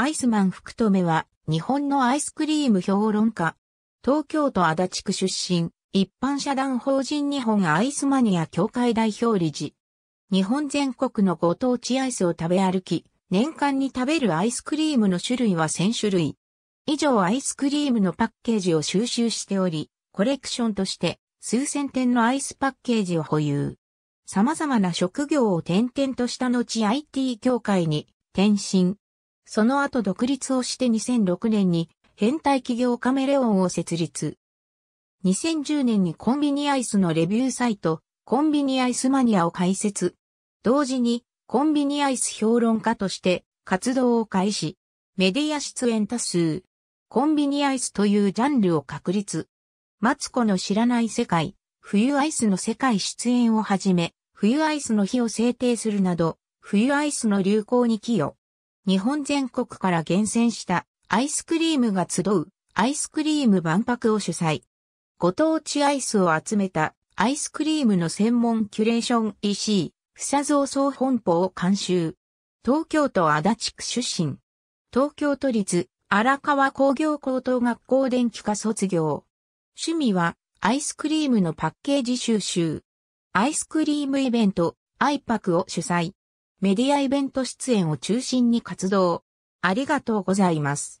アイスマン福留は、日本のアイスクリーム評論家。東京都足立区出身、一般社団法人日本アイスマニア協会代表理事。日本全国のご当地アイスを食べ歩き、年間に食べるアイスクリームの種類は1000種類。以上アイスクリームのパッケージを収集しており、コレクションとして数千点のアイスパッケージを保有。様々な職業を転々とした後 IT 協会に転身、その後独立をして2006年に変態企業カメレオンを設立。2010年にコンビニアイスのレビューサイト、コンビニアイスマニアを開設。同時に、コンビニアイス評論家として活動を開始。メディア出演多数。コンビニアイスというジャンルを確立。マツコの知らない世界、冬アイスの世界出演をはじめ、冬アイスの日を制定するなど、冬アイスの流行に寄与。日本全国から厳選したアイスクリームが集うアイスクリーム万博を主催。ご当地アイスを集めたアイスクリームの専門キュレーション EC、房造総本舗を監修。東京都足立区出身。東京都立荒川工業高等学校電気科卒業。趣味はアイスクリームのパッケージ収集。アイスクリームイベント、アイパクを主催。メディアイベント出演を中心に活動。ありがとうございます。